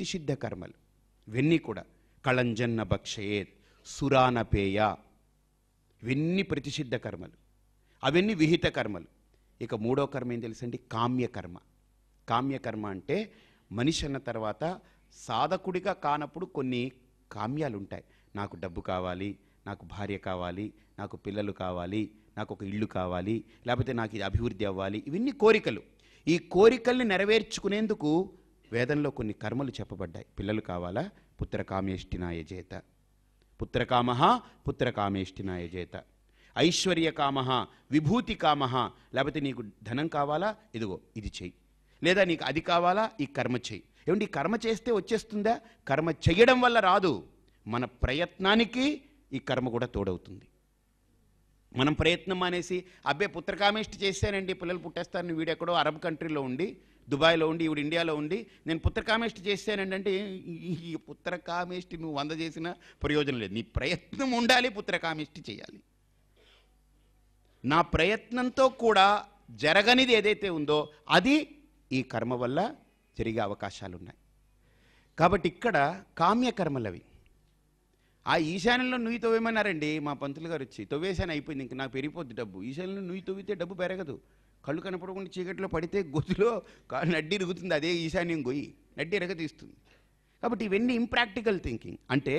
నితిషిద్ధ కర్మలు ఇవన్నీ కూడా కళంజన్న భక్షయేత్ సురానపేయ ఇవన్నీ ప్రతిషిద్ధ కర్మలు అవన్నీ విహిత కర్మలు ఇక మూడో కర్మ ఏం తెలుసండి కామ్యకర్మ కామ్యకర్మ అంటే మనిషి అన్న తర్వాత సాధకుడిగా కానప్పుడు కొన్ని కామ్యాలు ఉంటాయి నాకు డబ్బు కావాలి నాకు భార్య కావాలి నాకు పిల్లలు కావాలి నాకు ఒక ఇల్లు కావాలి లేకపోతే నాకు ఇది అభివృద్ధి అవ్వాలి ఇవన్నీ కోరికలు ఈ కోరికల్ని నెరవేర్చుకునేందుకు వేదంలో కొన్ని కర్మలు చెప్పబడ్డాయి పిల్లలు కావాలా పుత్రకామేష్టినాయ చేత పుత్రకామ నాయజేత ఐశ్వర్య ఐశ్వర్యకామ విభూతి కామ లేకపోతే నీకు ధనం కావాలా ఇదిగో ఇది చెయ్యి లేదా నీకు అది కావాలా ఈ కర్మ చెయ్యి ఏమండి కర్మ చేస్తే వచ్చేస్తుందా కర్మ చెయ్యడం వల్ల రాదు మన ప్రయత్నానికి ఈ కర్మ కూడా తోడవుతుంది మనం ప్రయత్నం అనేసి అబ్బే పుత్రకామేష్టి చేశానండి పిల్లలు పుట్టేస్తారని ఎక్కడో అరబ్ కంట్రీలో ఉండి దుబాయ్లో ఉండి ఇవిడు ఇండియాలో ఉండి నేను పుత్రకామేష్టి చేశానండి అంటే ఈ పుత్రకామేష్టి నువ్వు వంద చేసిన ప్రయోజనం లేదు నీ ప్రయత్నం ఉండాలి పుత్రకామేష్టి చేయాలి నా ప్రయత్నంతో కూడా జరగనిది ఏదైతే ఉందో అది ఈ కర్మ వల్ల జరిగే అవకాశాలు ఉన్నాయి కాబట్టి ఇక్కడ కామ్యకర్మలవి ఆ ఈశాన్యంలో నుయ్యి తవ్వేమన్నారండి మా పంతులు గారు వచ్చి తవ్వేశాను అయిపోయింది ఇంక నాకు పెరిగిపోద్ది డబ్బు ఈశాన్యంలో నుయ్యి తవ్వితే డబ్బు పెరగదు కళ్ళు కనపడకుండా చీకట్లో పడితే గొతులో నడ్డి ఇరుగుతుంది అదే ఈశాన్యం గొయ్యి నడ్డి ఎరగతీస్తుంది కాబట్టి ఇవన్నీ ఇంప్రాక్టికల్ థింకింగ్ అంటే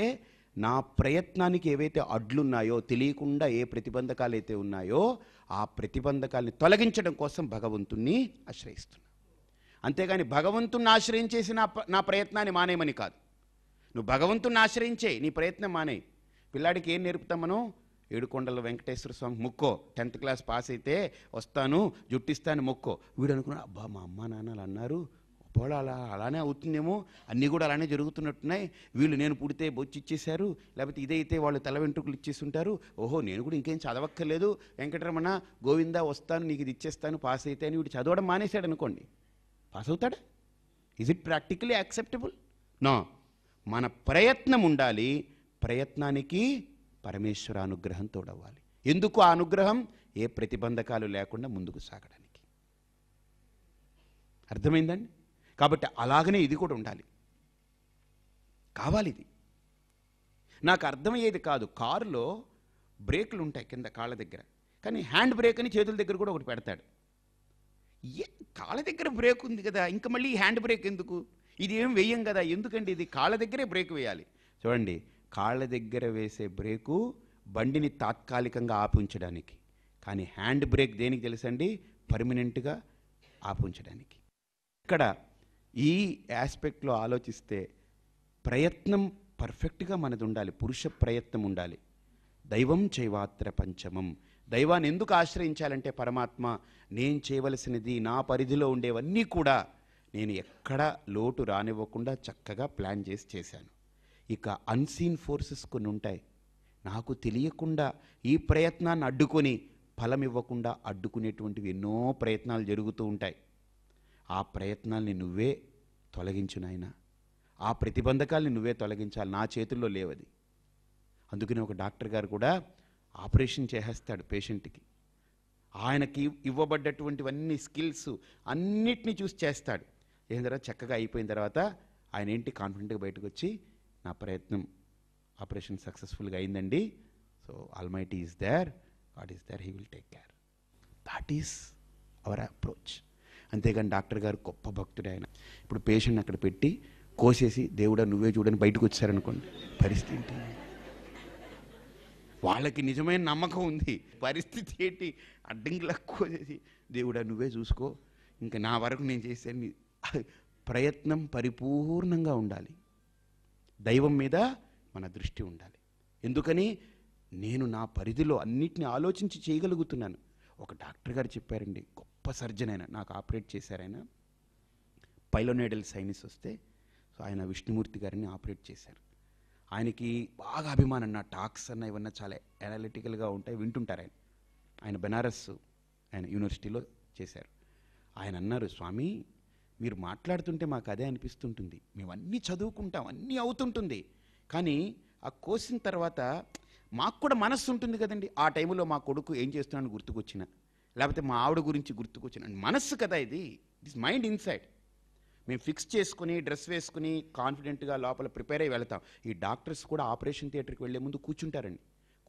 నా ప్రయత్నానికి ఏవైతే అడ్లున్నాయో తెలియకుండా ఏ ప్రతిబంధకాలు అయితే ఉన్నాయో ఆ ప్రతిబంధకాల్ని తొలగించడం కోసం భగవంతుణ్ణి ఆశ్రయిస్తున్నా అంతేగాని భగవంతుణ్ణి ఆశ్రయించేసి నా నా ప్రయత్నాన్ని మానేయమని కాదు నువ్వు భగవంతుని ఆశ్రయించే నీ ప్రయత్నం మానే పిల్లాడికి ఏం నేర్పుతాం మనం ఏడుకొండల వెంకటేశ్వర స్వామి మొక్కో టెన్త్ క్లాస్ పాస్ అయితే వస్తాను జుట్టిస్తాను మొక్కో వీడు అనుకున్నాడు అబ్బా మా అమ్మ నాన్నలు అన్నారు పోలా అలా అలానే అవుతుందేమో అన్నీ కూడా అలానే జరుగుతున్నట్టున్నాయి వీళ్ళు నేను పుడితే బొచ్చి ఇచ్చేశారు లేకపోతే ఇదైతే వాళ్ళు తల వెంట్రుకలు ఉంటారు ఓహో నేను కూడా ఇంకేం చదవక్కర్లేదు వెంకటరమణ గోవిందా వస్తాను నీకు ఇది ఇచ్చేస్తాను పాస్ అయితే అని వీడు చదవడం మానేశాడు అనుకోండి పాస్ అవుతాడా ఈజ్ ఇట్ ప్రాక్టికలీ యాక్సెప్టబుల్ నా మన ప్రయత్నం ఉండాలి ప్రయత్నానికి పరమేశ్వర అనుగ్రహం తోడవ్వాలి ఎందుకు ఆ అనుగ్రహం ఏ ప్రతిబంధకాలు లేకుండా ముందుకు సాగడానికి అర్థమైందండి కాబట్టి అలాగనే ఇది కూడా ఉండాలి కావాలి ఇది నాకు అర్థమయ్యేది కాదు కారులో బ్రేకులు ఉంటాయి కింద కాళ్ళ దగ్గర కానీ హ్యాండ్ బ్రేక్ అని చేతుల దగ్గర కూడా ఒకటి పెడతాడు ఏ కాళ్ళ దగ్గర బ్రేక్ ఉంది కదా ఇంకా మళ్ళీ హ్యాండ్ బ్రేక్ ఎందుకు ఇది ఏం వేయం కదా ఎందుకంటే ఇది కాళ్ళ దగ్గరే బ్రేక్ వేయాలి చూడండి కాళ్ళ దగ్గర వేసే బ్రేకు బండిని తాత్కాలికంగా ఆపించడానికి కానీ హ్యాండ్ బ్రేక్ దేనికి తెలుసండి పర్మనెంట్గా ఆపి ఉంచడానికి ఇక్కడ ఈ ఆస్పెక్ట్లో ఆలోచిస్తే ప్రయత్నం పర్ఫెక్ట్గా మనది ఉండాలి పురుష ప్రయత్నం ఉండాలి దైవం చైవాత్ర పంచమం దైవాన్ని ఎందుకు ఆశ్రయించాలంటే పరమాత్మ నేను చేయవలసినది నా పరిధిలో ఉండేవన్నీ కూడా నేను ఎక్కడా లోటు రానివ్వకుండా చక్కగా ప్లాన్ చేసి చేశాను ఇక అన్సీన్ ఫోర్సెస్ కొన్ని ఉంటాయి నాకు తెలియకుండా ఈ ప్రయత్నాన్ని అడ్డుకొని ఫలం ఇవ్వకుండా అడ్డుకునేటువంటివి ఎన్నో ప్రయత్నాలు జరుగుతూ ఉంటాయి ఆ ప్రయత్నాల్ని నువ్వే తొలగించు నాయన ఆ ప్రతిబంధకాల్ని నువ్వే తొలగించాలి నా చేతుల్లో లేవది అందుకని ఒక డాక్టర్ గారు కూడా ఆపరేషన్ చేసేస్తాడు పేషెంట్కి ఆయనకి ఇవ్వబడ్డటువంటివన్నీ స్కిల్స్ అన్నిటినీ చూసి చేస్తాడు అయిన తర్వాత చక్కగా అయిపోయిన తర్వాత ఆయన ఏంటి కాన్ఫిడెంట్గా బయటకు వచ్చి నా ప్రయత్నం ఆపరేషన్ సక్సెస్ఫుల్గా అయిందండి so almighty is there god is there he will take care that is our approach అంతేగాని డాక్టర్ గారు గొప్ప భక్తుడే ఆయన ఇప్పుడు పేషెంట్ అక్కడ పెట్టి కోసేసి దేవుడా నువ్వే చూడని బయటకు వచ్చారనుకోండి పరిస్థితి ఏంటి వాళ్ళకి నిజమైన నమ్మకం ఉంది పరిస్థితి ఏంటి అడ్డంకి లక్కువ చేసి దేవుడా నువ్వే చూసుకో ఇంకా నా వరకు నేను చేశాను ప్రయత్నం పరిపూర్ణంగా ఉండాలి దైవం మీద మన దృష్టి ఉండాలి ఎందుకని నేను నా పరిధిలో అన్నిటిని ఆలోచించి చేయగలుగుతున్నాను ఒక డాక్టర్ గారు చెప్పారండి గొప్ప సర్జన్ అయినా నాకు ఆపరేట్ చేశారైనా పైలోనేడల్ సైనిస్ వస్తే సో ఆయన విష్ణుమూర్తి గారిని ఆపరేట్ చేశారు ఆయనకి బాగా అభిమానం నా టాక్స్ అన్న ఇవన్నీ చాలా అనాలిటికల్గా ఉంటాయి వింటుంటారు ఆయన ఆయన బెనారస్ ఆయన యూనివర్సిటీలో చేశారు ఆయన అన్నారు స్వామి మీరు మాట్లాడుతుంటే మాకు అదే అనిపిస్తుంటుంది మేము అన్నీ చదువుకుంటాం అన్నీ అవుతుంటుంది కానీ ఆ కోసిన తర్వాత మాకు కూడా మనస్సు ఉంటుంది కదండి ఆ టైంలో మా కొడుకు ఏం చేస్తున్నాడు గుర్తుకొచ్చిన లేకపోతే మా ఆవిడ గురించి గుర్తుకొచ్చిన మనస్సు కదా ఇది దిస్ మైండ్ ఇన్సైడ్ మేము ఫిక్స్ చేసుకుని డ్రెస్ వేసుకుని కాన్ఫిడెంట్గా లోపల ప్రిపేర్ అయ్యి వెళ్తాం ఈ డాక్టర్స్ కూడా ఆపరేషన్ థియేటర్కి వెళ్ళే ముందు కూర్చుంటారండి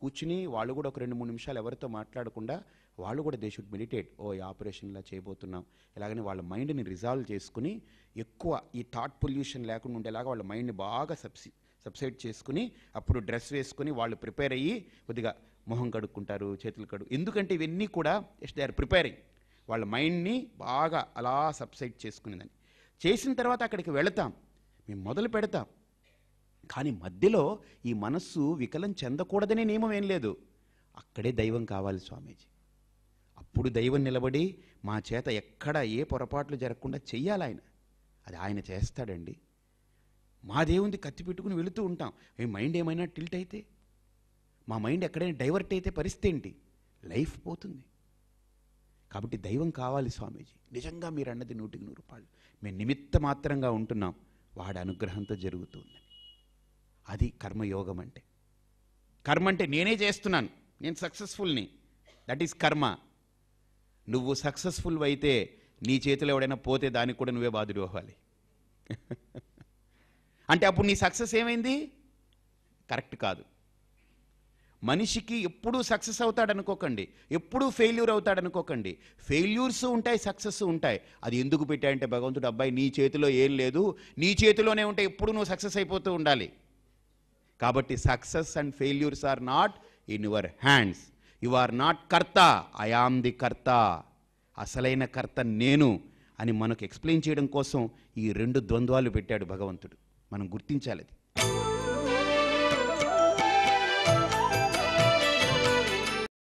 కూర్చుని వాళ్ళు కూడా ఒక రెండు మూడు నిమిషాలు ఎవరితో మాట్లాడకుండా వాళ్ళు కూడా దే షుడ్ మెడిటేట్ ఓ ఈ ఆపరేషన్ ఇలా చేయబోతున్నాం ఇలాగని వాళ్ళ మైండ్ని రిజాల్వ్ చేసుకుని ఎక్కువ ఈ థాట్ పొల్యూషన్ లేకుండా ఉండేలాగా వాళ్ళ మైండ్ని బాగా సబ్సి సబ్సైడ్ చేసుకుని అప్పుడు డ్రెస్ వేసుకుని వాళ్ళు ప్రిపేర్ అయ్యి కొద్దిగా మొహం కడుక్కుంటారు చేతులు కడు ఎందుకంటే ఇవన్నీ కూడా ఎస్ దే ఆర్ ప్రిపేరింగ్ వాళ్ళ మైండ్ని బాగా అలా సబ్సైడ్ చేసుకునేదని చేసిన తర్వాత అక్కడికి వెళతాం మేము మొదలు పెడతాం కానీ మధ్యలో ఈ మనస్సు వికలం చెందకూడదనే నియమం ఏం లేదు అక్కడే దైవం కావాలి స్వామీజీ అప్పుడు దైవం నిలబడి మా చేత ఎక్కడ ఏ పొరపాట్లు జరగకుండా చెయ్యాలి ఆయన అది ఆయన చేస్తాడండి మా దేవుంది కత్తి పెట్టుకుని వెళుతూ ఉంటాం మీ మైండ్ ఏమైనా టిల్ట్ అయితే మా మైండ్ ఎక్కడైనా డైవర్ట్ అయితే పరిస్థితి ఏంటి లైఫ్ పోతుంది కాబట్టి దైవం కావాలి స్వామీజీ నిజంగా మీరు అన్నది నూటికి నూరు రూపాయలు మేము నిమిత్త మాత్రంగా ఉంటున్నాం వాడి అనుగ్రహంతో జరుగుతుంది అది కర్మయోగం అంటే కర్మ అంటే నేనే చేస్తున్నాను నేను సక్సెస్ఫుల్ని దట్ ఈస్ కర్మ నువ్వు సక్సెస్ఫుల్ అయితే నీ చేతిలో ఎవడైనా పోతే దానికి కూడా నువ్వే బాధుడు అవ్వాలి అంటే అప్పుడు నీ సక్సెస్ ఏమైంది కరెక్ట్ కాదు మనిషికి ఎప్పుడూ సక్సెస్ అవుతాడనుకోకండి ఎప్పుడూ ఫెయిల్యూర్ అవుతాడనుకోకండి ఫెయిల్యూర్స్ ఉంటాయి సక్సెస్ ఉంటాయి అది ఎందుకు పెట్టాయంటే భగవంతుడు అబ్బాయి నీ చేతిలో ఏం లేదు నీ చేతిలోనే ఉంటే ఎప్పుడు నువ్వు సక్సెస్ అయిపోతూ ఉండాలి కాబట్టి success and failures are not in your hands you are not కర్త ఐ ఆమ్ ది కర్త అసలైన కర్త నేను అని మనకు ఎక్స్ప్లెయిన్ చేయడం కోసం ఈ రెండు ద్వంద్వాలు పెట్టాడు భగవంతుడు మనం గుర్తించాలి అది